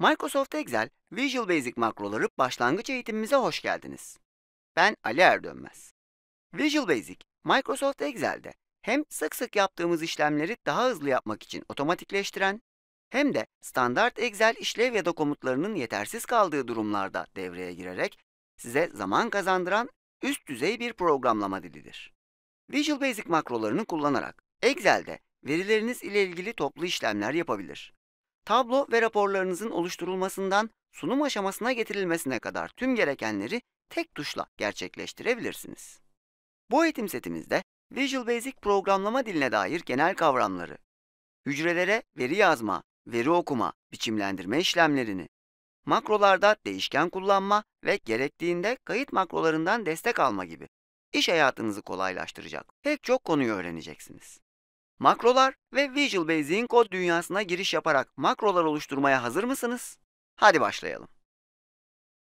Microsoft Excel, Visual Basic makroları başlangıç eğitimimize hoş geldiniz. Ben Ali Erdönmez. Visual Basic, Microsoft Excel'de hem sık sık yaptığımız işlemleri daha hızlı yapmak için otomatikleştiren, hem de standart Excel işlev ya da komutlarının yetersiz kaldığı durumlarda devreye girerek size zaman kazandıran üst düzey bir programlama dilidir. Visual Basic makrolarını kullanarak Excel'de verileriniz ile ilgili toplu işlemler yapabilir. Tablo ve raporlarınızın oluşturulmasından sunum aşamasına getirilmesine kadar tüm gerekenleri tek tuşla gerçekleştirebilirsiniz. Bu eğitim setimizde Visual Basic programlama diline dair genel kavramları, hücrelere veri yazma, veri okuma, biçimlendirme işlemlerini, makrolarda değişken kullanma ve gerektiğinde kayıt makrolarından destek alma gibi iş hayatınızı kolaylaştıracak pek çok konuyu öğreneceksiniz. Makrolar ve Visual Basic'in kod dünyasına giriş yaparak makrolar oluşturmaya hazır mısınız? Hadi başlayalım.